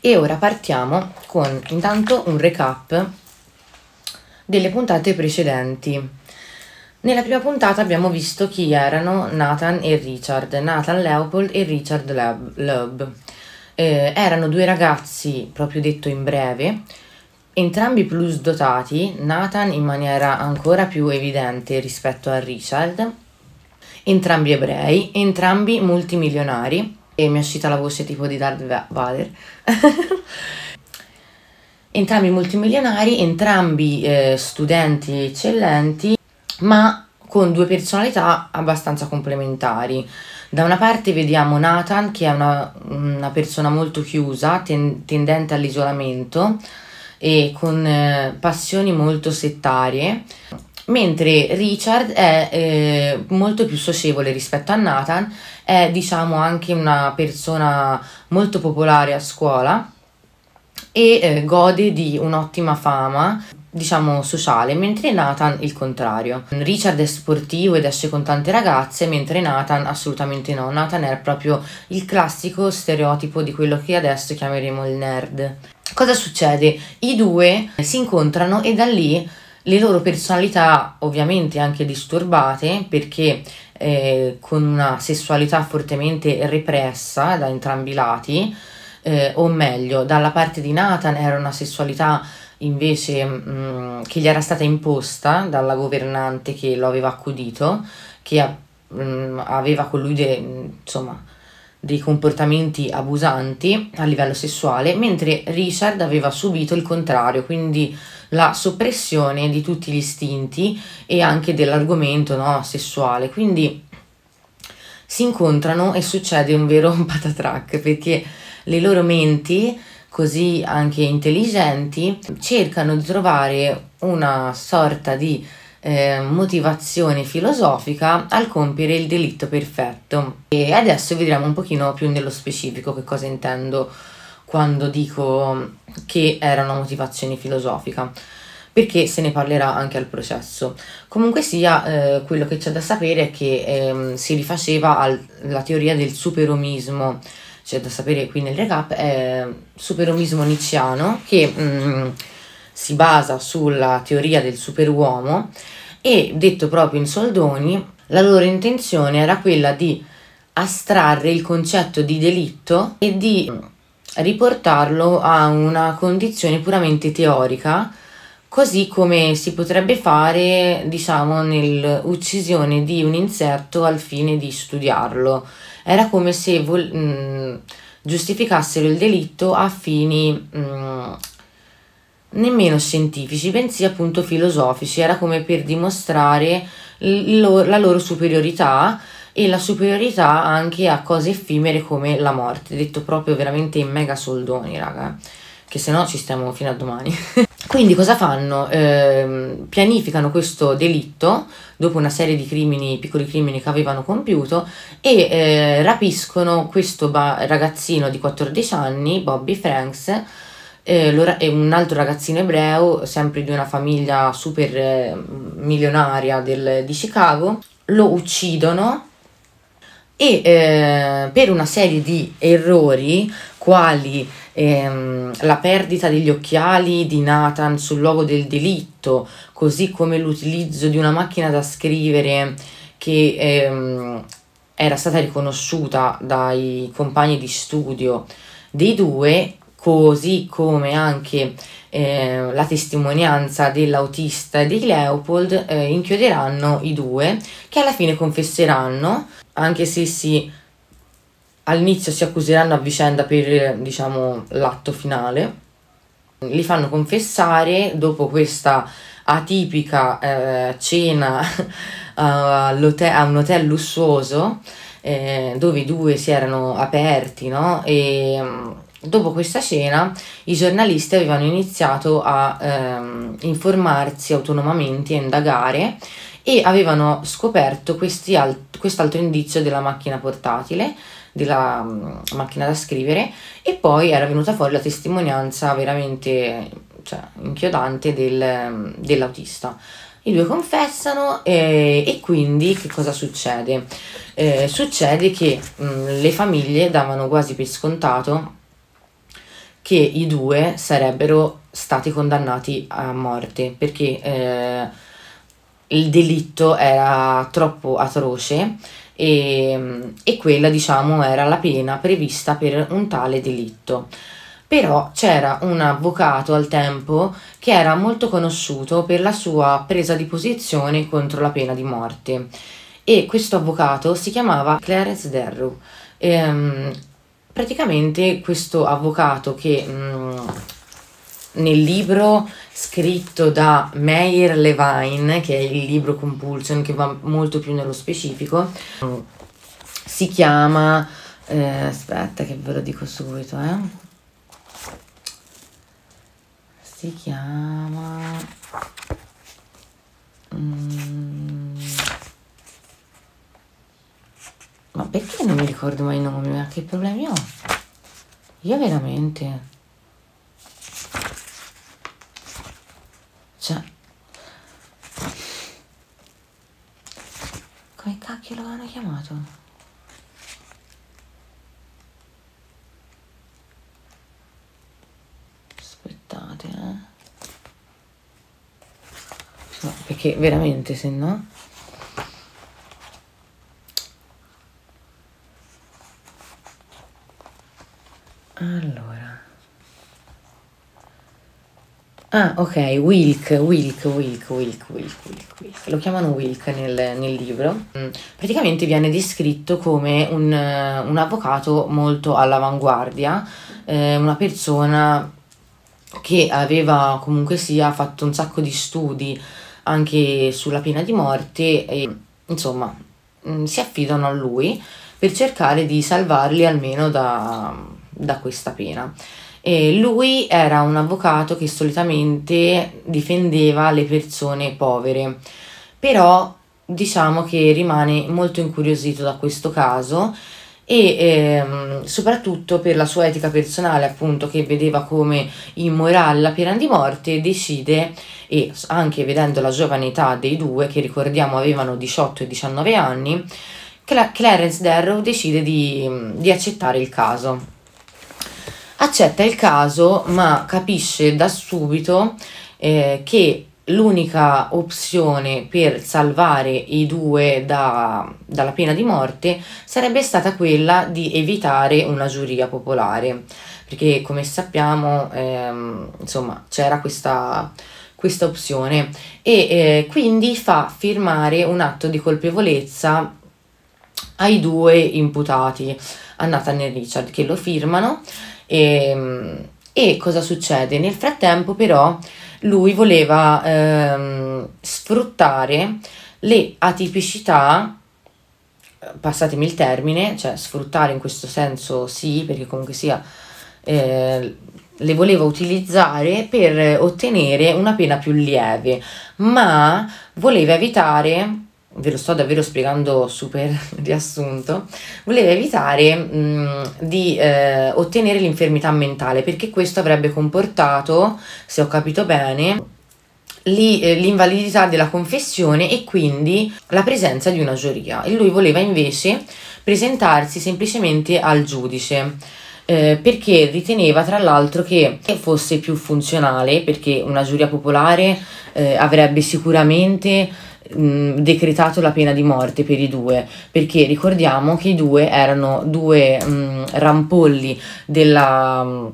E ora partiamo con intanto un recap delle puntate precedenti. Nella prima puntata abbiamo visto chi erano Nathan e Richard, Nathan Leopold e Richard Loeb. Eh, erano due ragazzi, proprio detto in breve, entrambi plus dotati, Nathan in maniera ancora più evidente rispetto a Richard, entrambi ebrei, entrambi multimilionari e mi è uscita la voce tipo di Darth Vader. entrambi multimilionari, entrambi eh, studenti eccellenti, ma con due personalità abbastanza complementari. Da una parte vediamo Nathan che è una, una persona molto chiusa, ten tendente all'isolamento e con eh, passioni molto settarie mentre Richard è eh, molto più socievole rispetto a Nathan, è diciamo anche una persona molto popolare a scuola e eh, gode di un'ottima fama diciamo sociale, mentre Nathan il contrario. Richard è sportivo ed esce con tante ragazze, mentre Nathan assolutamente no. Nathan è proprio il classico stereotipo di quello che adesso chiameremo il nerd. Cosa succede? I due si incontrano e da lì le loro personalità ovviamente anche disturbate perché eh, con una sessualità fortemente repressa da entrambi i lati, eh, o meglio, dalla parte di Nathan era una sessualità invece mh, mm, che gli era stata imposta dalla governante che lo aveva accudito, che mh, mm, aveva con lui de, mm, insomma dei comportamenti abusanti a livello sessuale, mentre Richard aveva subito il contrario, quindi la soppressione di tutti gli istinti e anche dell'argomento no, sessuale. Quindi si incontrano e succede un vero patatrack perché le loro menti, così anche intelligenti, cercano di trovare una sorta di eh, motivazione filosofica al compiere il delitto perfetto. E adesso vedremo un pochino più nello specifico che cosa intendo quando dico che era una motivazione filosofica perché se ne parlerà anche al processo. Comunque sia, eh, quello che c'è da sapere è che eh, si rifaceva alla teoria del superomismo, c'è da sapere qui nel recap, è superomismo nicciano che mh, mm, si basa sulla teoria del superuomo e detto proprio in soldoni, la loro intenzione era quella di astrarre il concetto di delitto e di riportarlo a una condizione puramente teorica, così come si potrebbe fare, diciamo, nell'uccisione di un insetto al fine di studiarlo. Era come se vol- mh, mhmm, giustificassero il delitto a fini mh, mhmm, nemmeno scientifici, bensì appunto filosofici, era come per dimostrare lo, la loro superiorità e la superiorità anche a cose effimere come la morte, detto proprio veramente in mega soldoni, raga, che se no ci stiamo fino a domani. Quindi cosa fanno? Eh, pianificano questo delitto dopo una serie di crimini, piccoli crimini che avevano compiuto e eh, rapiscono questo ragazzino di 14 anni, Bobby Franks, e eh, un altro ragazzino ebreo, sempre di una famiglia super eh, milionaria del, di Chicago, lo uccidono e eh, per una serie di errori, quali ehm, la perdita degli occhiali di Nathan sul luogo del delitto, così come l'utilizzo di una macchina da scrivere che ehm, era stata riconosciuta dai compagni di studio dei due, così come anche eh, la testimonianza dell'autista e di Leopold eh, inchioderanno i due che alla fine confesseranno anche se si all'inizio si accuseranno a vicenda per diciamo l'atto finale li fanno confessare dopo questa atipica eh, cena a un hotel lussuoso eh, dove i due si erano aperti no? e Dopo questa cena i giornalisti avevano iniziato a ehm, informarsi autonomamente, a indagare e avevano scoperto alt- quest'altro indizio della macchina portatile, della um, macchina da scrivere e poi era venuta fuori la testimonianza veramente cioè, inchiodante del, dell'autista. I due confessano eh, e quindi che cosa succede? Eh, succede che mh, mm, le famiglie davano quasi per scontato che i due sarebbero stati condannati a morte perché eh, il delitto era troppo atroce e, e, quella diciamo era la pena prevista per un tale delitto. Però c'era un avvocato al tempo che era molto conosciuto per la sua presa di posizione contro la pena di morte e questo avvocato si chiamava Clarence Darrow. Ehm, praticamente questo avvocato che mh, mm, nel libro scritto da Meyer Levine, che è il libro Compulsion, che va molto più nello specifico, mh, mm, si chiama... Eh, aspetta che ve lo dico subito, eh. Si chiama... Mm. Ma perché non mi ricordo mai i nomi? Ma che problemi ho? Io veramente. Cioè. Come cacchio lo hanno chiamato? Aspettate, eh. No, perché veramente se no. Allora. Ah, ok, Wilk, Wilk, Wilk, Wilk, Wilk, Wilk, Wilk. Lo chiamano Wilk nel, nel libro. Mm. Praticamente viene descritto come un, eh, un avvocato molto all'avanguardia, eh, una persona che aveva comunque sia fatto un sacco di studi anche sulla pena di morte e insomma mm, si affidano a lui per cercare di salvarli almeno da da questa pena. E lui era un avvocato che solitamente difendeva le persone povere, però diciamo che rimane molto incuriosito da questo caso e ehm, soprattutto per la sua etica personale appunto che vedeva come immorale la pena di morte decide e anche vedendo la giovane età dei due che ricordiamo avevano 18 e 19 anni Cla- Clarence Darrow decide di, di accettare il caso accetta il caso ma capisce da subito eh, che l'unica opzione per salvare i due da, dalla pena di morte sarebbe stata quella di evitare una giuria popolare perché come sappiamo ehm, insomma c'era questa questa opzione e eh, quindi fa firmare un atto di colpevolezza ai due imputati, a Nathan e Richard, che lo firmano e, ehm, e cosa succede? Nel frattempo però lui voleva ehm, sfruttare le atipicità eh, passatemi il termine, cioè sfruttare in questo senso sì, perché comunque sia eh, le voleva utilizzare per ottenere una pena più lieve, ma voleva evitare ve lo sto davvero spiegando super riassunto, voleva evitare mh, di eh, ottenere l'infermità mentale perché questo avrebbe comportato, se ho capito bene, li, eh, l'invalidità della confessione e quindi la presenza di una giuria. E lui voleva invece presentarsi semplicemente al giudice. Eh, perché riteneva tra l'altro che fosse più funzionale perché una giuria popolare eh, avrebbe sicuramente mh, mm, decretato la pena di morte per i due, perché ricordiamo che i due erano due mh, mm, rampolli della, mm,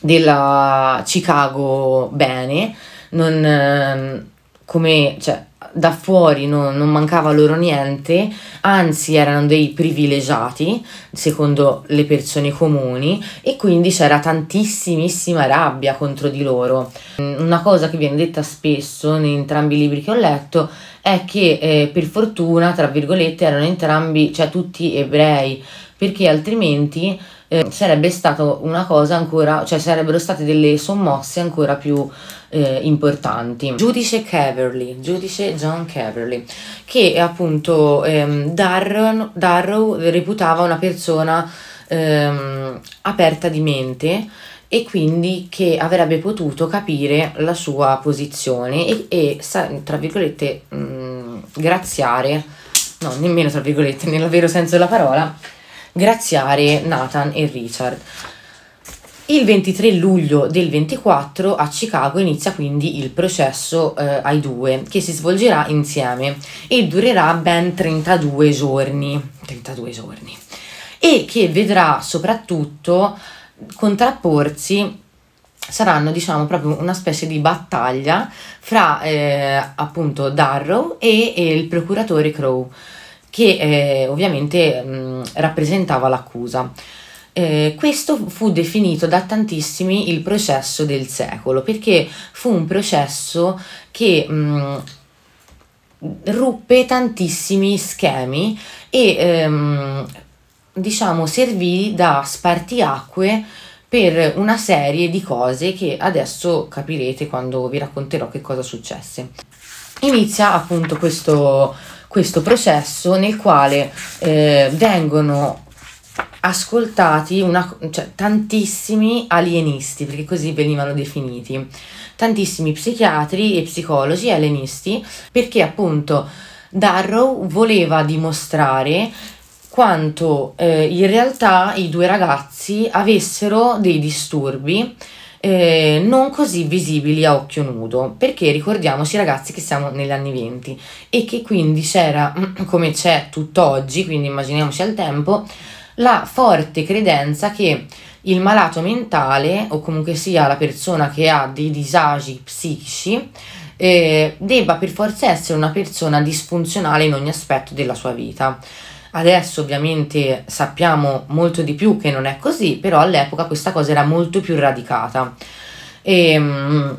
della Chicago bene, non, come, cioè, da fuori no, non mancava loro niente, anzi erano dei privilegiati, secondo le persone comuni, e quindi c'era tantissimissima rabbia contro di loro. Una cosa che viene detta spesso in entrambi i libri che ho letto è che eh, per fortuna, tra virgolette, erano entrambi, cioè tutti ebrei, perché altrimenti eh, sarebbe stata una cosa ancora, cioè sarebbero state delle sommosse ancora più eh, importanti. Giudice Caverly, giudice John Caverly, che appunto ehm, Darrow, Darrow reputava una persona ehm, aperta di mente e quindi che avrebbe potuto capire la sua posizione e, e tra virgolette mh, mm, graziare, no nemmeno tra virgolette nel vero senso della parola, graziare Nathan e Richard. Il 23 luglio del 24 a Chicago inizia quindi il processo eh, ai due, che si svolgerà insieme e durerà ben 32 giorni, 32 giorni e che vedrà soprattutto contrapporsi saranno diciamo proprio una specie di battaglia fra eh, appunto Darrow e, e, il procuratore Crow che eh, ovviamente mh, mm, rappresentava l'accusa. Eh, questo fu definito da tantissimi il processo del secolo perché fu un processo che mh, mm, ruppe tantissimi schemi e ehm, diciamo servì da spartiacque per una serie di cose che adesso capirete quando vi racconterò che cosa successe. Inizia appunto questo, questo processo nel quale eh, vengono ascoltati una, cioè, tantissimi alienisti, perché così venivano definiti, tantissimi psichiatri e psicologi alienisti, perché appunto Darrow voleva dimostrare quanto eh, in realtà i due ragazzi avessero dei disturbi eh, non così visibili a occhio nudo, perché ricordiamoci ragazzi che siamo negli anni 20 e che quindi c'era, come c'è tutt'oggi, quindi immaginiamoci al tempo, la forte credenza che il malato mentale o comunque sia la persona che ha dei disagi psichici eh, debba per forza essere una persona disfunzionale in ogni aspetto della sua vita. Adesso ovviamente sappiamo molto di più che non è così, però all'epoca questa cosa era molto più radicata. E, ehm,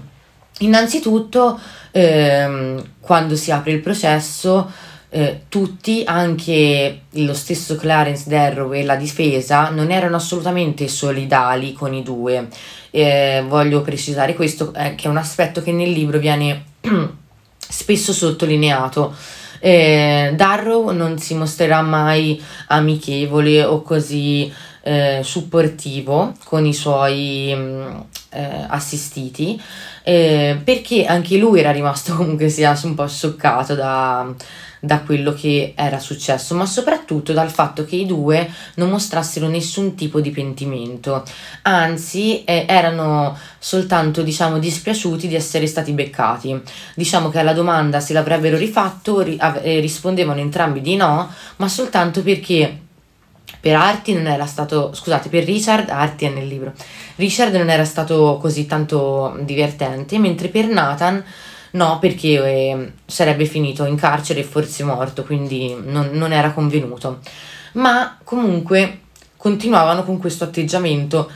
innanzitutto, ehm, quando si apre il processo, eh, tutti, anche lo stesso Clarence Darrow e la difesa, non erano assolutamente solidali con i due. Eh, voglio precisare questo, eh, che è un aspetto che nel libro viene spesso sottolineato. Eh, Darrow non si mostrerà mai amichevole o così eh, supportivo con i suoi mm, eh, assistiti eh, perché anche lui era rimasto comunque sia un po' scioccato da, da quello che era successo, ma soprattutto dal fatto che i due non mostrassero nessun tipo di pentimento, anzi eh, erano soltanto diciamo dispiaciuti di essere stati beccati. Diciamo che alla domanda se l'avrebbero rifatto ri- eh, rispondevano entrambi di no, ma soltanto perché per Arti non era stato, scusate, per Richard, Arti è nel libro, Richard non era stato così tanto divertente, mentre per Nathan no, perché eh, sarebbe finito in carcere e forse morto, quindi non, non era convenuto. Ma comunque continuavano con questo atteggiamento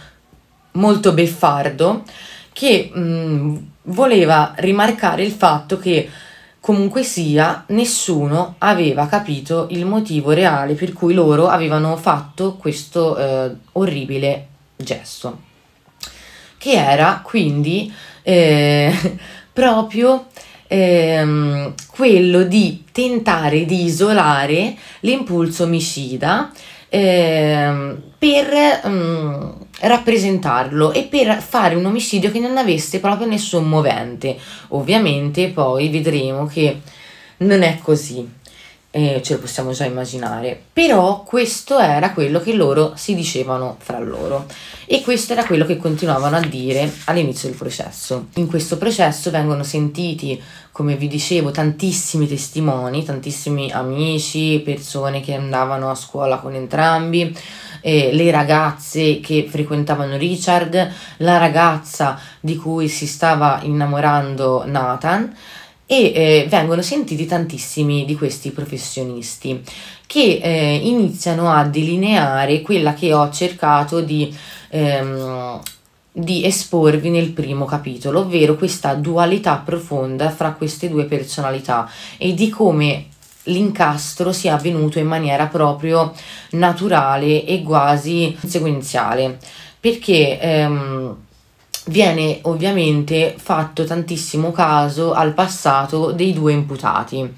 molto beffardo che mh, mm, voleva rimarcare il fatto che Comunque sia, nessuno aveva capito il motivo reale per cui loro avevano fatto questo eh, orribile gesto, che era quindi eh, proprio ehm, quello di tentare di isolare l'impulso omicida eh, per... Mh, mm, rappresentarlo e per fare un omicidio che non avesse proprio nessun movente. Ovviamente poi vedremo che non è così. Eh, ce lo possiamo già immaginare, però questo era quello che loro si dicevano fra loro e questo era quello che continuavano a dire all'inizio del processo. In questo processo vengono sentiti, come vi dicevo, tantissimi testimoni, tantissimi amici, persone che andavano a scuola con entrambi, eh, le ragazze che frequentavano Richard, la ragazza di cui si stava innamorando Nathan e eh, vengono sentiti tantissimi di questi professionisti che eh, iniziano a delineare quella che ho cercato di, ehm, di esporvi nel primo capitolo, ovvero questa dualità profonda fra queste due personalità e di come l'incastro sia avvenuto in maniera proprio naturale e quasi sequenziale perché ehm, viene ovviamente fatto tantissimo caso al passato dei due imputati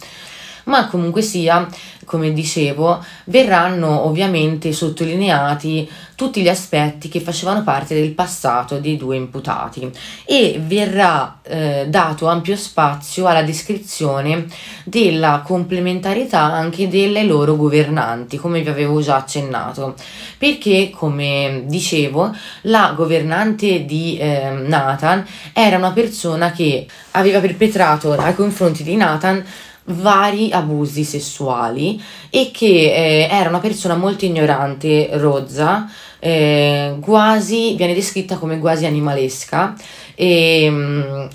ma comunque sia, come dicevo, verranno ovviamente sottolineati tutti gli aspetti che facevano parte del passato dei due imputati e verrà eh, dato ampio spazio alla descrizione della complementarietà anche delle loro governanti, come vi avevo già accennato, perché come dicevo la governante di eh, Nathan era una persona che aveva perpetrato nei confronti di Nathan vari abusi sessuali e che eh, era una persona molto ignorante, rozza, eh, quasi, viene descritta come quasi animalesca e, mm,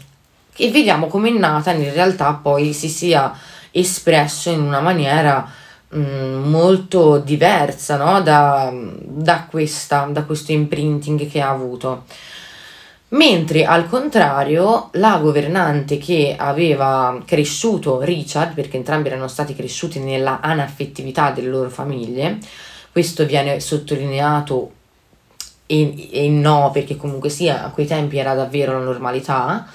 e vediamo come è nata in realtà poi si sia espresso in una maniera mm, molto diversa no? da, da, questa, da questo imprinting che ha avuto. Mentre al contrario la governante che aveva cresciuto Richard, perché entrambi erano stati cresciuti nella anaffettività delle loro famiglie, questo viene sottolineato e, e no perché comunque sia, a quei tempi era davvero la normalità,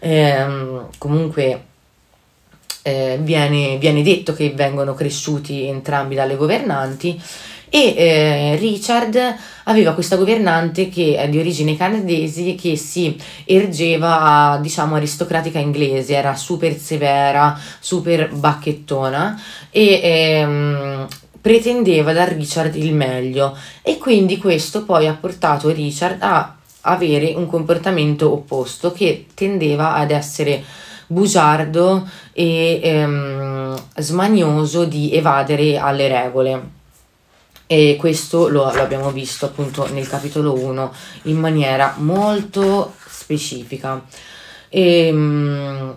ehm, comunque eh, viene, viene detto che vengono cresciuti entrambi dalle governanti e eh, Richard aveva questa governante che è di origine canadese che si ergeva diciamo aristocratica inglese, era super severa, super bacchettona e ehm, pretendeva da Richard il meglio e quindi questo poi ha portato Richard a avere un comportamento opposto che tendeva ad essere bugiardo e ehm, smanioso di evadere alle regole e questo lo, lo abbiamo visto appunto nel capitolo 1 in maniera molto specifica. E, ehm,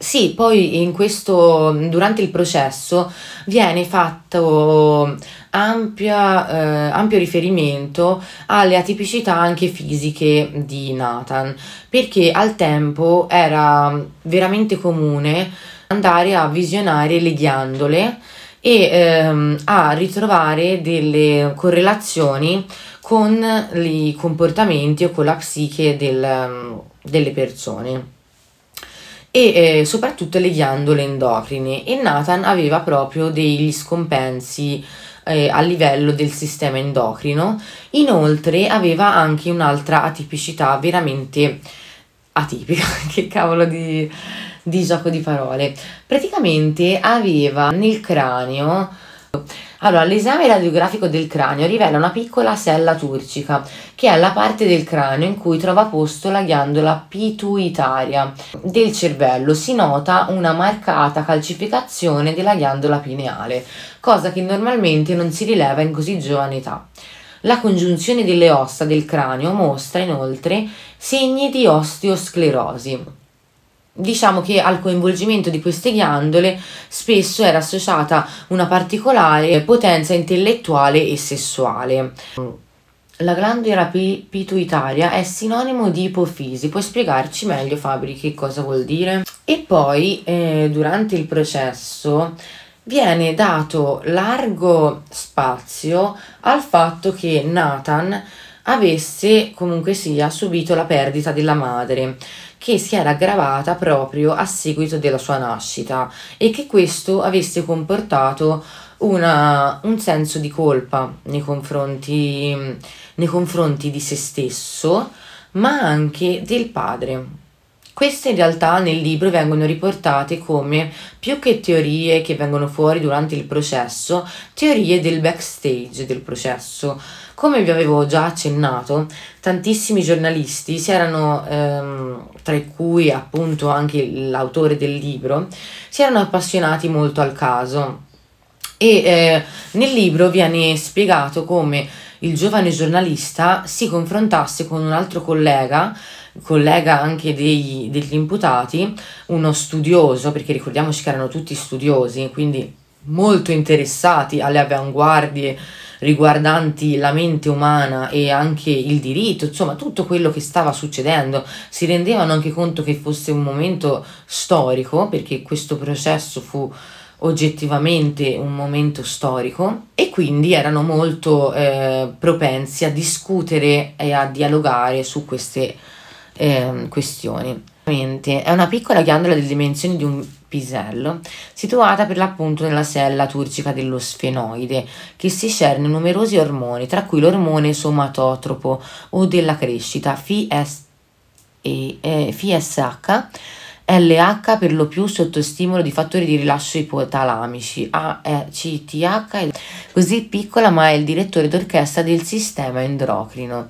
Sì, poi in questo, durante il processo viene fatto ampia, eh, ampio riferimento alle atipicità anche fisiche di Nathan, perché al tempo era veramente comune andare a visionare le ghiandole e ehm, a ritrovare delle correlazioni con i comportamenti o con la psiche del, delle persone e eh, soprattutto le ghiandole endocrine e Nathan aveva proprio degli scompensi eh, a livello del sistema endocrino inoltre aveva anche un'altra atipicità veramente atipica che cavolo di di gioco di parole. Praticamente aveva nel cranio allora, l'esame radiografico del cranio rivela una piccola sella turcica, che è la parte del cranio in cui trova posto la ghiandola pituitaria del cervello. Si nota una marcata calcificazione della ghiandola pineale, cosa che normalmente non si rileva in così giovane età. La congiunzione delle ossa del cranio mostra inoltre segni di osteosclerosi. Diciamo che al coinvolgimento di queste ghiandole spesso era associata una particolare potenza intellettuale e sessuale. La glandola pituitaria è sinonimo di ipofisi, puoi spiegarci meglio Fabri che cosa vuol dire? E poi eh, durante il processo viene dato largo spazio al fatto che Nathan avesse comunque sia subito la perdita della madre che si era aggravata proprio a seguito della sua nascita e che questo avesse comportato una, un senso di colpa nei confronti, nei confronti di se stesso, ma anche del padre. Queste in realtà nel libro vengono riportate come, più che teorie che vengono fuori durante il processo, teorie del backstage del processo, come vi avevo già accennato, tantissimi giornalisti si erano, ehm, tra cui appunto anche l'autore del libro, si erano appassionati molto al caso. E eh, nel libro viene spiegato come il giovane giornalista si confrontasse con un altro collega, collega anche dei, degli imputati, uno studioso, perché ricordiamoci che erano tutti studiosi, quindi molto interessati alle avanguardie riguardanti la mente umana e anche il diritto, insomma tutto quello che stava succedendo. Si rendevano anche conto che fosse un momento storico, perché questo processo fu oggettivamente un momento storico e quindi erano molto eh, propensi a discutere e a dialogare su queste eh, questioni. È una piccola ghiandola delle dimensioni di un pisello, situata per l'appunto nella sella turcica dello sfenoide, che si cerne numerosi ormoni, tra cui l'ormone somatotropo o della crescita, FSH, LH per lo più sotto stimolo di fattori di rilascio ipotalamici, ACTH, così piccola ma è il direttore d'orchestra del sistema endocrino.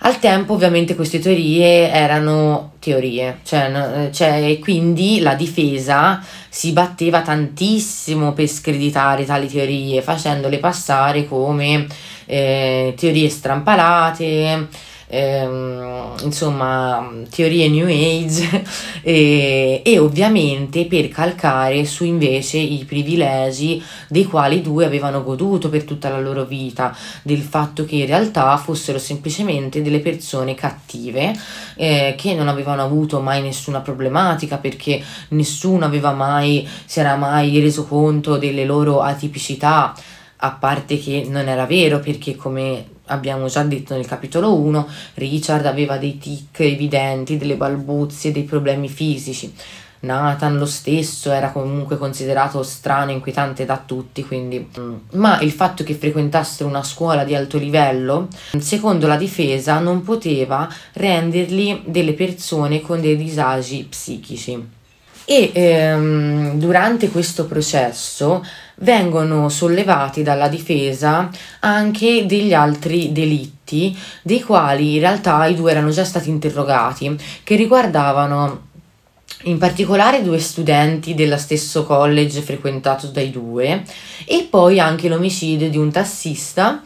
Al tempo ovviamente queste teorie erano teorie, cioè, eh, cioè, quindi la difesa si batteva tantissimo per screditare tali teorie, facendole passare come eh, teorie strampalate, ehm, insomma teorie new age e, e ovviamente per calcare su invece i privilegi dei quali i due avevano goduto per tutta la loro vita, del fatto che in realtà fossero semplicemente delle persone cattive eh, che non avevano avuto mai nessuna problematica perché nessuno aveva mai, si era mai reso conto delle loro atipicità a parte che non era vero perché come abbiamo già detto nel capitolo 1, Richard aveva dei tic evidenti, delle balbuzie, dei problemi fisici. Nathan lo stesso era comunque considerato strano e inquietante da tutti, quindi. Mm. Ma il fatto che frequentassero una scuola di alto livello, secondo la difesa, non poteva renderli delle persone con dei disagi psichici e ehm, durante questo processo vengono sollevati dalla difesa anche degli altri delitti dei quali in realtà i due erano già stati interrogati che riguardavano in particolare due studenti dello stesso college frequentato dai due e poi anche l'omicidio di un tassista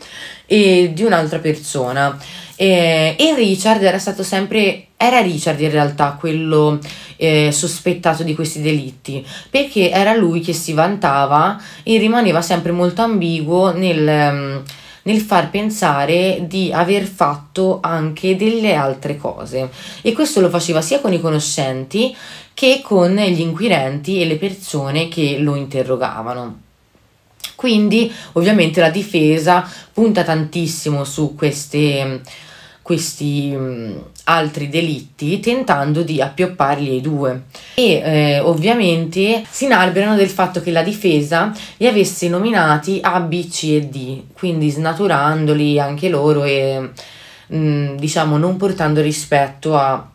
e di un'altra persona e, e Richard era stato sempre era Richard in realtà quello eh, sospettato di questi delitti, perché era lui che si vantava e rimaneva sempre molto ambiguo nel, ehm, nel far pensare di aver fatto anche delle altre cose. E questo lo faceva sia con i conoscenti che con gli inquirenti e le persone che lo interrogavano. Quindi ovviamente la difesa punta tantissimo su queste, questi altri delitti tentando di appiopparli ai due e eh, ovviamente si inalberano del fatto che la difesa li avesse nominati A, B, C e D quindi snaturandoli anche loro e mh, mm, diciamo non portando rispetto a,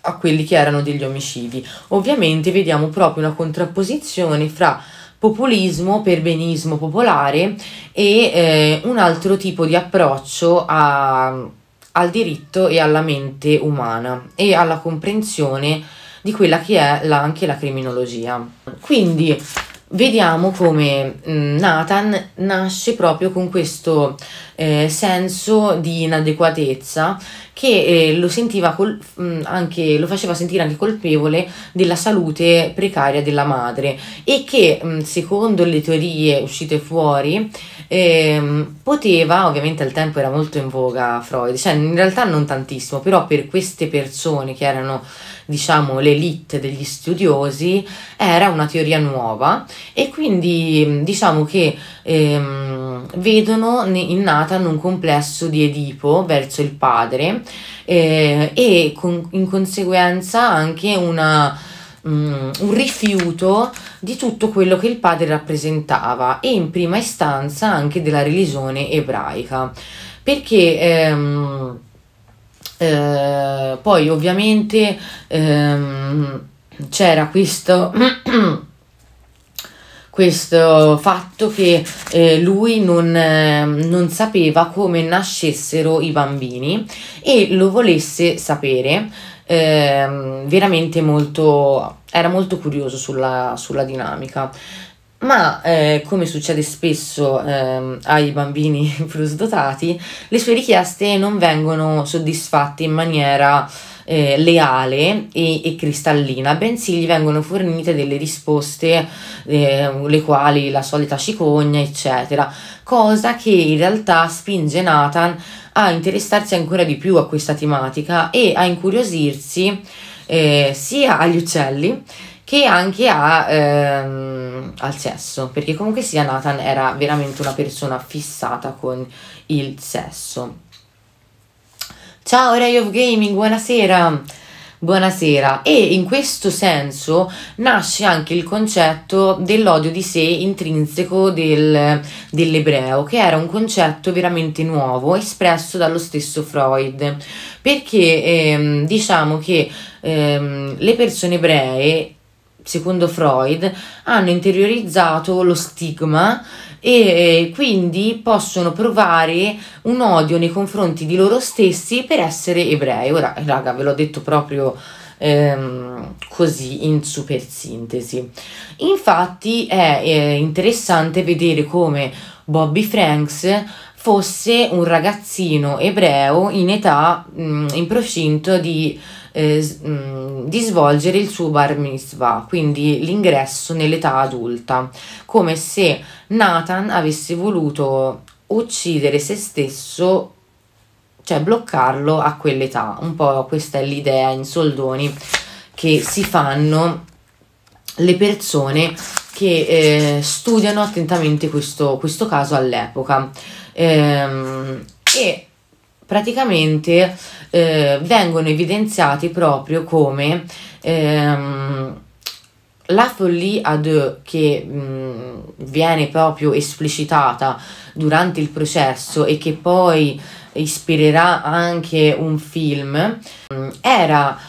a quelli che erano degli omicidi ovviamente vediamo proprio una contrapposizione fra populismo, perbenismo popolare e eh, un altro tipo di approccio a al diritto e alla mente umana e alla comprensione di quella che è la, anche la criminologia. Quindi vediamo come mm, Nathan nasce proprio con questo eh, senso di inadeguatezza che eh, lo, sentiva col, mh, mm, anche, lo faceva sentire anche colpevole della salute precaria della madre e che mh, mm, secondo le teorie uscite fuori eh, poteva, ovviamente al tempo era molto in voga Freud, cioè in realtà non tantissimo, però per queste persone che erano diciamo l'elite degli studiosi era una teoria nuova e quindi mm, diciamo che ehm, vedono innata in un complesso di Edipo verso il padre eh, e con, in conseguenza anche una mm, un rifiuto di tutto quello che il padre rappresentava e in prima istanza anche della religione ebraica perché ehm, eh, poi ovviamente ehm, c'era questo questo fatto che eh, lui non, eh, non, sapeva come nascessero i bambini e lo volesse sapere eh, veramente molto era molto curioso sulla, sulla dinamica ma eh, come succede spesso ehm, ai bambini frustratati le sue richieste non vengono soddisfatte in maniera eh, leale e, e, cristallina, bensì gli vengono fornite delle risposte, eh, le quali la solita cicogna, eccetera, cosa che in realtà spinge Nathan a interessarsi ancora di più a questa tematica e a incuriosirsi eh, sia agli uccelli che anche a, ehm, al sesso, perché comunque sia Nathan era veramente una persona fissata con il sesso. Ciao Ray of Gaming, buonasera. Buonasera. E in questo senso nasce anche il concetto dell'odio di sé intrinseco del, dell'ebreo, che era un concetto veramente nuovo, espresso dallo stesso Freud. Perché ehm, diciamo che ehm, le persone ebree, secondo Freud, hanno interiorizzato lo stigma e eh, quindi possono provare un odio nei confronti di loro stessi per essere ebrei. Ora, raga, ve l'ho detto proprio ehm, così in super sintesi. Infatti è eh, interessante vedere come Bobby Franks fosse un ragazzino ebreo in età mh, mm, in procinto di eh, mm, di svolgere il suo bar mitzvah, quindi l'ingresso nell'età adulta, come se Nathan avesse voluto uccidere se stesso, cioè bloccarlo a quell'età. Un po' questa è l'idea in soldoni che si fanno le persone che eh, studiano attentamente questo, questo caso all'epoca. Ehm, e praticamente eh, vengono evidenziati proprio come ehm, la à deux che mh, mm, viene proprio esplicitata durante il processo e che poi ispirerà anche un film, mh, mm, era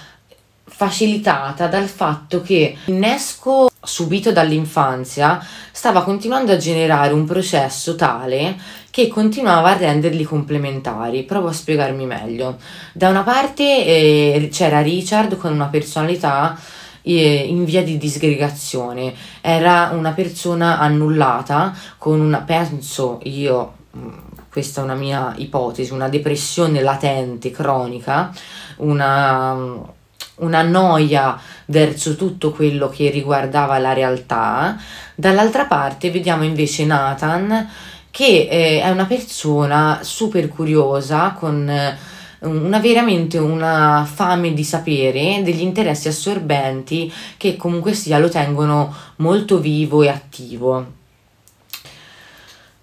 facilitata dal fatto che l'innesco subito dall'infanzia stava continuando a generare un processo tale che continuava a renderli complementari. Provo a spiegarmi meglio. Da una parte eh, c'era Richard con una personalità eh, in via di disgregazione. Era una persona annullata con una, penso io, mm, questa è una mia ipotesi, una depressione latente, cronica, una mm, una noia verso tutto quello che riguardava la realtà, dall'altra parte vediamo invece Nathan che eh, è una persona super curiosa con eh, una veramente una fame di sapere, degli interessi assorbenti che comunque sia lo tengono molto vivo e attivo.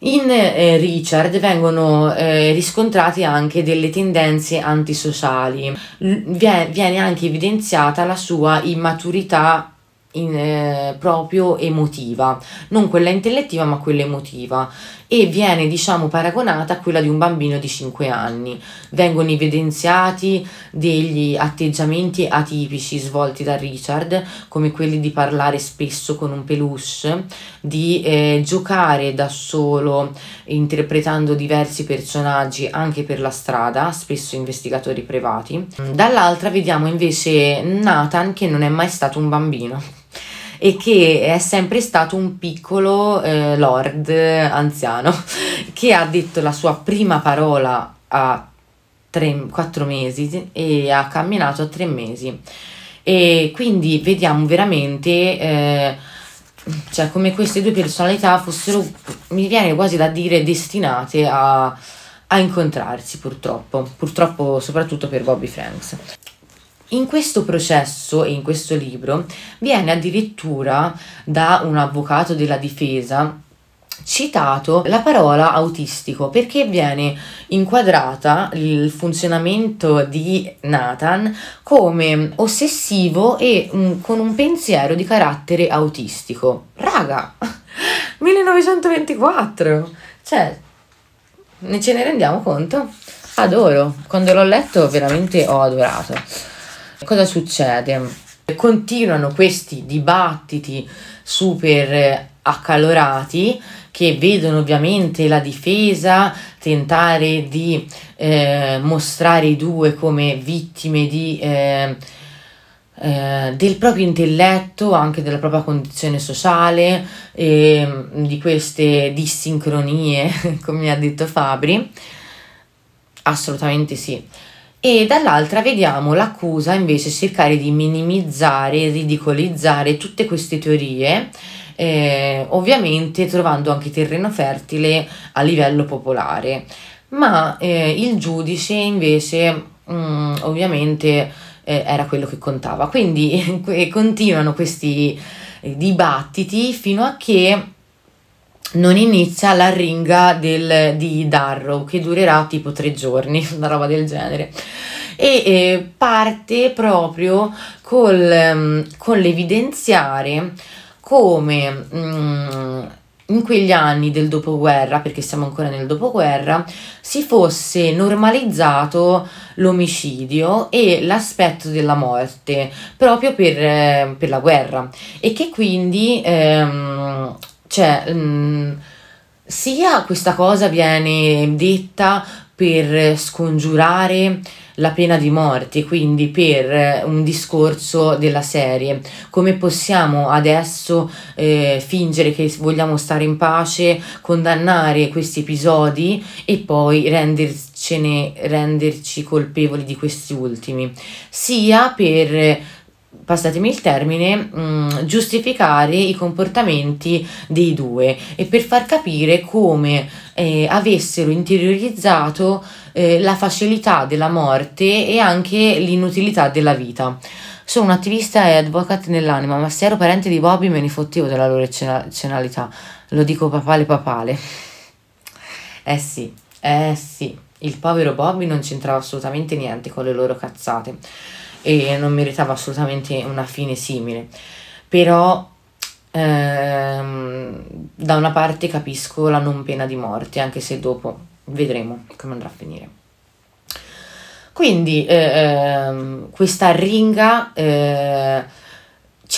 In eh, Richard vengono eh, riscontrate anche delle tendenze antisociali, L- viene anche evidenziata la sua immaturità in, eh, proprio emotiva, non quella intellettiva ma quella emotiva e viene diciamo paragonata a quella di un bambino di 5 anni. Vengono evidenziati degli atteggiamenti atipici svolti da Richard, come quelli di parlare spesso con un peluche, di eh, giocare da solo interpretando diversi personaggi anche per la strada, spesso investigatori privati. Dall'altra vediamo invece Nathan che non è mai stato un bambino e che è sempre stato un piccolo eh, lord anziano che ha detto la sua prima parola a 3, 4 mesi e ha camminato a 3 mesi e quindi vediamo veramente eh, cioè come queste due personalità fossero mi viene quasi da dire destinate a, a incontrarsi purtroppo purtroppo soprattutto per Bobby Franks in questo processo e in questo libro viene addirittura da un avvocato della difesa citato la parola autistico perché viene inquadrata il funzionamento di Nathan come ossessivo e un, mm, con un pensiero di carattere autistico. Raga, 1924! Cioè, ne ce ne rendiamo conto? Adoro, quando l'ho letto veramente ho adorato. Cosa succede? Continuano questi dibattiti super eh, accalorati che vedono ovviamente la difesa tentare di eh, mostrare i due come vittime di, eh, eh, del proprio intelletto, anche della propria condizione sociale, ehm, di queste dissincronie, come ha detto Fabri. Assolutamente sì e dall'altra vediamo l'accusa invece cercare di minimizzare, ridicolizzare tutte queste teorie, eh, ovviamente trovando anche terreno fertile a livello popolare. Ma eh, il giudice invece mh, mm, ovviamente eh, era quello che contava, quindi continuano questi eh, dibattiti fino a che non inizia la ringa del, di Darrow che durerà tipo tre giorni, una roba del genere. E eh, parte proprio col, mm, con l'evidenziare come mm, in quegli anni del dopoguerra, perché siamo ancora nel dopoguerra, si fosse normalizzato l'omicidio e l'aspetto della morte proprio per, eh, per la guerra e che quindi ehm, cioè, mh, mm, sia questa cosa viene detta per scongiurare la pena di morte, quindi per eh, un discorso della serie. Come possiamo adesso eh, fingere che vogliamo stare in pace, condannare questi episodi e poi rendercene, renderci colpevoli di questi ultimi? Sia per passatemi il termine, mh, mm, giustificare i comportamenti dei due e per far capire come eh, avessero interiorizzato eh, la facilità della morte e anche l'inutilità della vita. Sono un attivista e advocate nell'anima, ma se ero parente di Bobby me ne fottivo della loro eccezionalità. Lo dico papale papale. Eh sì, eh sì, il povero Bobby non c'entrava assolutamente niente con le loro cazzate e non meritava assolutamente una fine simile. Però ehm, da una parte capisco la non pena di morte, anche se dopo vedremo come andrà a finire. Quindi eh, ehm, questa ringa eh,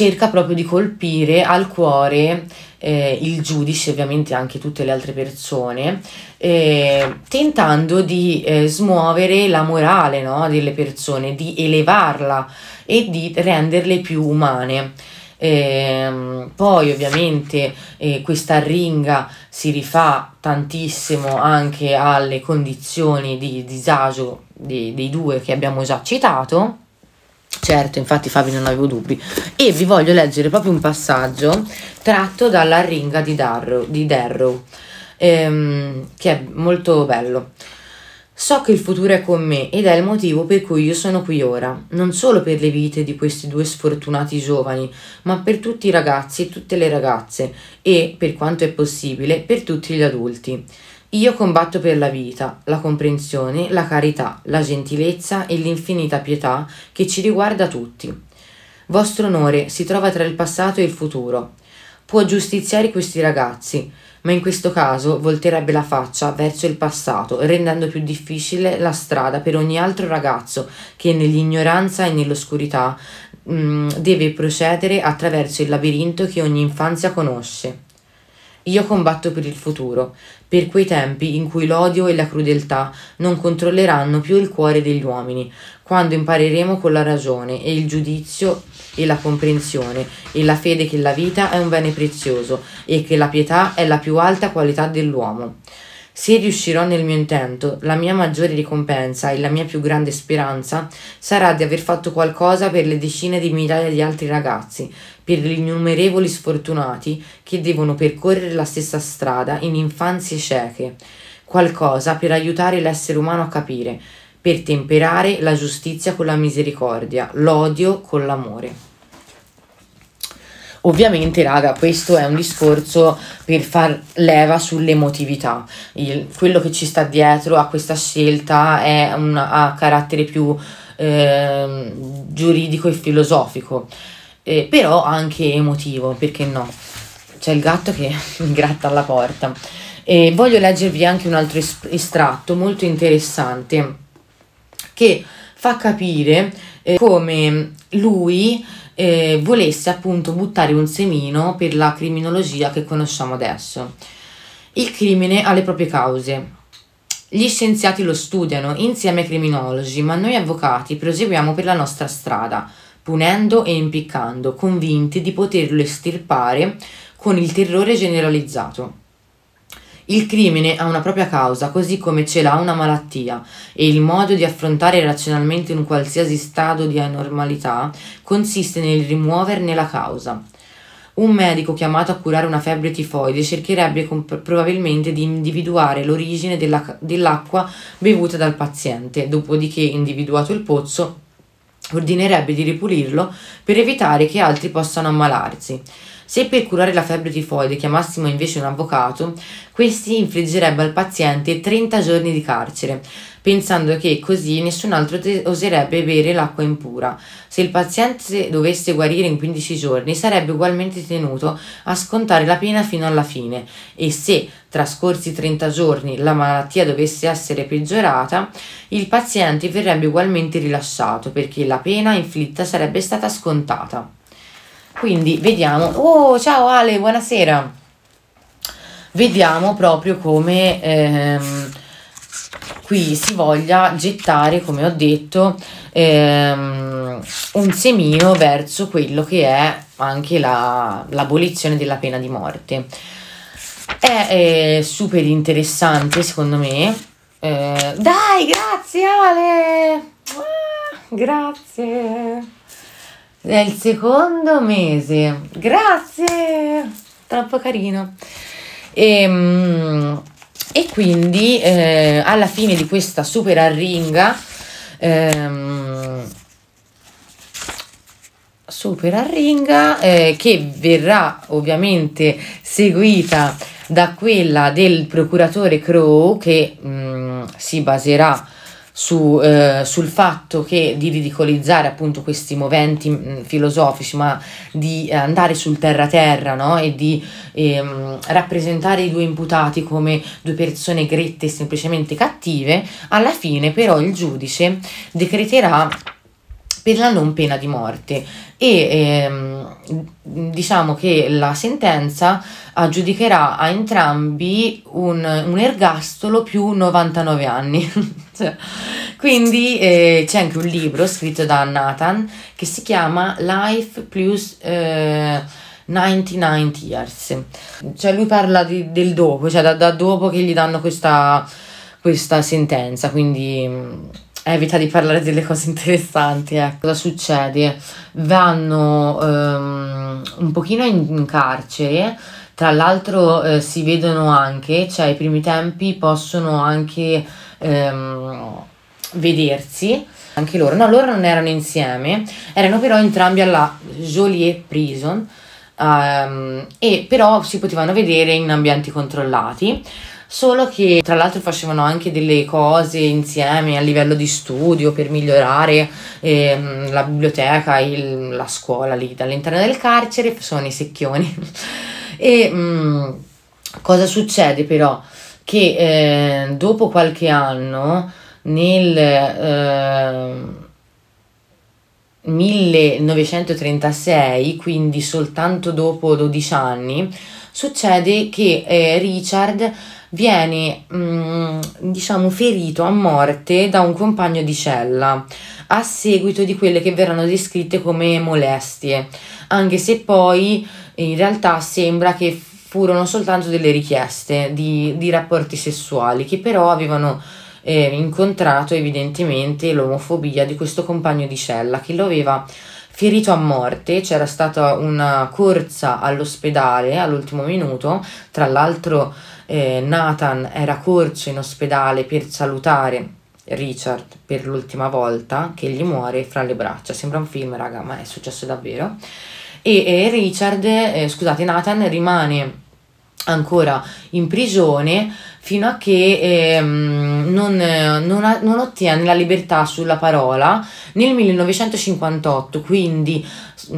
cerca proprio di colpire al cuore eh, il giudice, ovviamente anche tutte le altre persone, eh, tentando di eh, smuovere la morale no, delle persone, di elevarla e di renderle più umane. Ehm, poi ovviamente eh, questa ringa si rifà tantissimo anche alle condizioni di disagio dei, dei due che abbiamo già citato Certo, infatti Fabio non avevo dubbi. E vi voglio leggere proprio un passaggio tratto dalla ringa di, Darrow, di Darrow ehm, che è molto bello. So che il futuro è con me ed è il motivo per cui io sono qui ora, non solo per le vite di questi due sfortunati giovani, ma per tutti i ragazzi e tutte le ragazze e, per quanto è possibile, per tutti gli adulti. Io combatto per la vita, la comprensione, la carità, la gentilezza e l'infinita pietà che ci riguarda tutti. Vostro onore si trova tra il passato e il futuro. Può giustiziare questi ragazzi, ma in questo caso volterebbe la faccia verso il passato, rendendo più difficile la strada per ogni altro ragazzo che nell'ignoranza e nell'oscurità mh, mm, deve procedere attraverso il labirinto che ogni infanzia conosce. Io combatto per il futuro, per quei tempi in cui l'odio e la crudeltà non controlleranno più il cuore degli uomini, quando impareremo con la ragione e il giudizio e la comprensione e la fede che la vita è un bene prezioso e che la pietà è la più alta qualità dell'uomo. Se riuscirò nel mio intento, la mia maggiore ricompensa e la mia più grande speranza sarà di aver fatto qualcosa per le decine di migliaia di altri ragazzi, per gli innumerevoli sfortunati che devono percorrere la stessa strada in infanzie cieche. Qualcosa per aiutare l'essere umano a capire, per temperare la giustizia con la misericordia, l'odio con l'amore. Ovviamente, raga, questo è un discorso per far leva sull'emotività. Il, quello che ci sta dietro a questa scelta è una, a carattere più eh, giuridico e filosofico, eh, però anche emotivo, perché no? C'è il gatto che mi gratta alla porta. E voglio leggervi anche un altro estratto molto interessante che fa capire eh, come lui eh, volesse appunto buttare un semino per la criminologia che conosciamo adesso. Il crimine ha le proprie cause. Gli scienziati lo studiano insieme ai criminologi, ma noi avvocati proseguiamo per la nostra strada, punendo e impiccando, convinti di poterlo estirpare con il terrore generalizzato. Il crimine ha una propria causa, così come ce l'ha una malattia, e il modo di affrontare razionalmente un qualsiasi stato di anormalità consiste nel rimuoverne la causa. Un medico chiamato a curare una febbre tifoide cercherebbe probabilmente di individuare l'origine dell'acqua bevuta dal paziente, dopodiché, individuato il pozzo, ordinerebbe di ripulirlo per evitare che altri possano ammalarsi. Se per curare la febbre tifoide chiamassimo invece un avvocato, questi infliggerebbe al paziente 30 giorni di carcere, pensando che così nessun altro oserebbe bere l'acqua impura. Se il paziente dovesse guarire in 15 giorni, sarebbe ugualmente tenuto a scontare la pena fino alla fine e se trascorsi 30 giorni la malattia dovesse essere peggiorata, il paziente verrebbe ugualmente rilasciato perché la pena inflitta sarebbe stata scontata. Quindi vediamo. Oh, ciao Ale, buonasera. Vediamo proprio come ehm, qui si voglia gettare, come ho detto, ehm, un semino verso quello che è anche la, l'abolizione della pena di morte. È eh, super interessante secondo me. Eh, dai, grazie Ale! Ah, grazie! È il secondo mese. Grazie! Troppo carino. E, ehm, e quindi eh, alla fine di questa super arringa. Ehm, super arringa eh, che verrà ovviamente seguita da quella del procuratore Crow che mh, mm, si baserà su, eh, sul fatto che di ridicolizzare appunto questi moventi mh, mm, filosofici, ma di eh, andare sul terra-terra no? e di ehm, rappresentare i due imputati come due persone grette e semplicemente cattive, alla fine però il giudice decreterà per la non pena di morte e ehm, diciamo che la sentenza aggiudicherà a entrambi un, un ergastolo più 99 anni. Cioè, quindi eh, c'è anche un libro scritto da Nathan che si chiama Life Plus... Eh, 99 years cioè lui parla di, del dopo cioè da, da, dopo che gli danno questa, questa sentenza quindi evita di parlare delle cose interessanti. Ecco, cosa succede? Vanno ehm, un pochino in, in carcere. Tra l'altro eh, si vedono anche, cioè i primi tempi possono anche ehm, vedersi anche loro. No, loro non erano insieme, erano però entrambi alla Joliet Prison. Um, e però si potevano vedere in ambienti controllati solo che tra l'altro facevano anche delle cose insieme a livello di studio per migliorare ehm, la biblioteca, il, la scuola lì dall'interno del carcere, sono i secchioni. e mh, mm, cosa succede però? Che eh, dopo qualche anno nel... Eh, 1936, quindi soltanto dopo 12 anni, succede che eh, Richard viene mh, mm, diciamo ferito a morte da un compagno di cella a seguito di quelle che verranno descritte come molestie, anche se poi in realtà sembra che furono soltanto delle richieste di, di rapporti sessuali che però avevano eh, incontrato evidentemente l'omofobia di questo compagno di cella che lo aveva ferito a morte, c'era stata una corsa all'ospedale all'ultimo minuto, tra l'altro eh, Nathan era corso in ospedale per salutare Richard per l'ultima volta che gli muore fra le braccia. Sembra un film, raga, ma è successo davvero. E, e Richard, eh, scusate, Nathan rimane ancora in prigione fino a che ehm, non, non, non, ottiene la libertà sulla parola nel 1958, quindi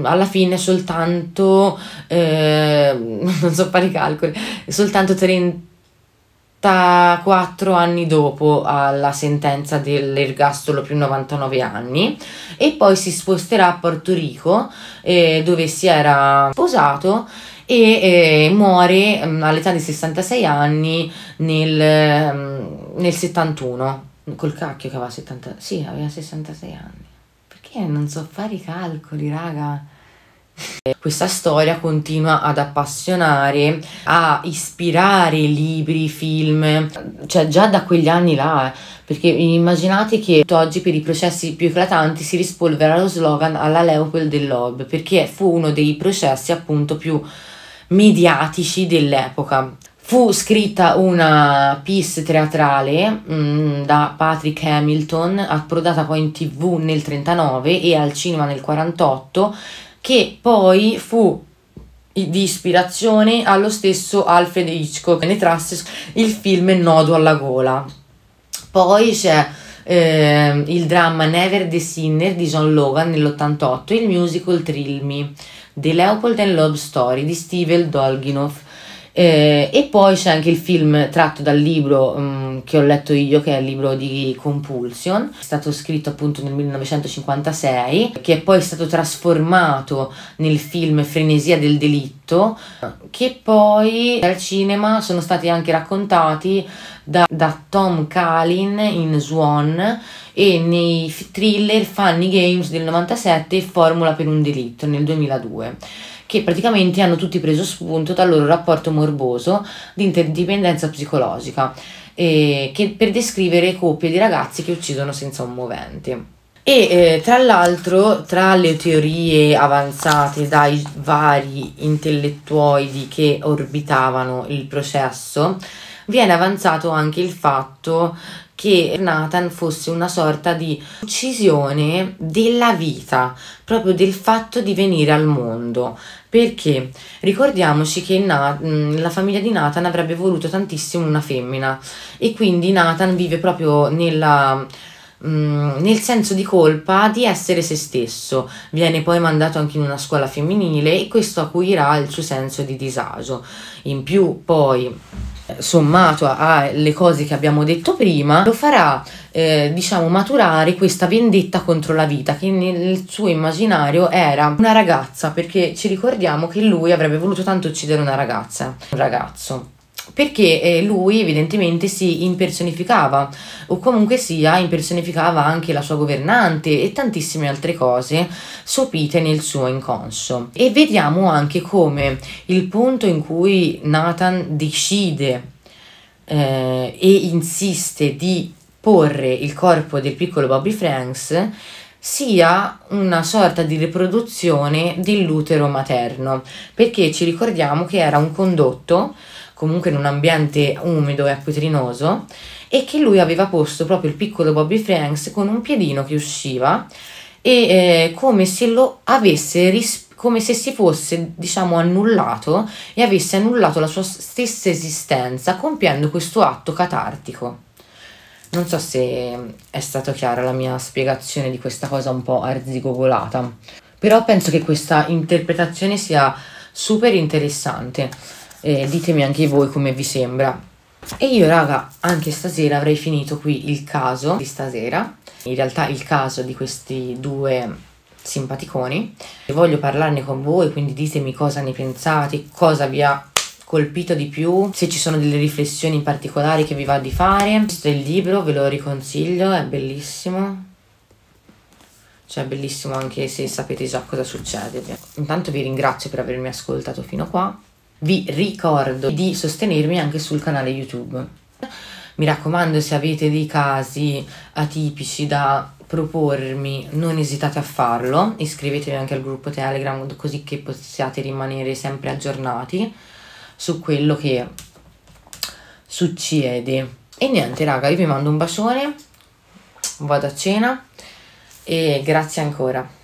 alla fine soltanto, eh, non so fare i calcoli, soltanto 34 anni dopo alla sentenza dell'ergastolo più 99 anni e poi si sposterà a Porto Rico eh, dove si era sposato e eh, muore mm, all'età di 66 anni nel, mm, nel 71 col cacchio che aveva 70 sì aveva 66 anni perché non so fare i calcoli, raga? Eh, questa storia continua ad appassionare, a ispirare libri, film, cioè già da quegli anni là, eh. perché immaginate che oggi per i processi più eclatanti si rispolvera lo slogan alla Leopold del perché fu uno dei processi appunto più mediatici dell'epoca. Fu scritta una piece teatrale mh, mm, da Patrick Hamilton, approdata poi in tv nel 39 e al cinema nel 48, che poi fu di ispirazione allo stesso Alfred Hitchcock, che ne trasse il film Nodo alla gola. Poi c'è eh, il dramma Never the Sinner di John Logan nell'88 e il musical Trill Me, The Leopold and Love Story di Steven Dolginoff eh, e poi c'è anche il film tratto dal libro mh, mm, che ho letto io, che è il libro di Compulsion, è stato scritto appunto nel 1956, che è poi stato trasformato nel film Frenesia del delitto, che poi al cinema sono stati anche raccontati da, da Tom Kalin in Swan e nei thriller Funny Games del 97 e Formula per un delitto nel 2002 che praticamente hanno tutti preso spunto dal loro rapporto morboso di interdipendenza psicologica, eh, che, per descrivere coppie di ragazzi che uccidono senza un movente. E eh, tra l'altro, tra le teorie avanzate dai vari intellettuali che orbitavano il processo, viene avanzato anche il fatto che Nathan fosse una sorta di uccisione della vita, proprio del fatto di venire al mondo. Perché ricordiamoci che mm, la famiglia di Nathan avrebbe voluto tantissimo una femmina e quindi Nathan vive proprio nella mm, nel senso di colpa di essere se stesso. Viene poi mandato anche in una scuola femminile e questo acuirà il suo senso di disagio. In più poi sommato alle cose che abbiamo detto prima, lo farà eh, diciamo maturare questa vendetta contro la vita che nel suo immaginario era una ragazza perché ci ricordiamo che lui avrebbe voluto tanto uccidere una ragazza, un ragazzo perché eh, lui evidentemente si impersonificava o comunque sia impersonificava anche la sua governante e tantissime altre cose sopite nel suo inconscio e vediamo anche come il punto in cui Nathan decide eh, e insiste di porre il corpo del piccolo Bobby Franks sia una sorta di riproduzione dell'utero materno perché ci ricordiamo che era un condotto comunque in un ambiente umido e acquitrinoso, e che lui aveva posto proprio il piccolo Bobby Franks con un piedino che usciva e eh, come se lo avesse rispettato come se si fosse, diciamo, annullato e avesse annullato la sua stessa esistenza compiendo questo atto catartico. Non so se è stata chiara la mia spiegazione di questa cosa un po' arzigogolata, però penso che questa interpretazione sia super interessante eh, ditemi anche voi come vi sembra. E io raga, anche stasera avrei finito qui il caso di stasera, in realtà il caso di questi due simpaticoni. Voglio parlarne con voi, quindi ditemi cosa ne pensate, cosa vi ha colpito di più, se ci sono delle riflessioni in particolare che vi va di fare. Questo è il libro, ve lo riconsiglio, è bellissimo. Cioè, è bellissimo anche se sapete già cosa succede. Intanto vi ringrazio per avermi ascoltato fino a qua vi ricordo di sostenermi anche sul canale YouTube. Mi raccomando, se avete dei casi atipici da propormi, non esitate a farlo. Iscrivetevi anche al gruppo Telegram così che possiate rimanere sempre aggiornati su quello che succede. E niente, raga, io vi mando un bacione, vado a cena e grazie ancora.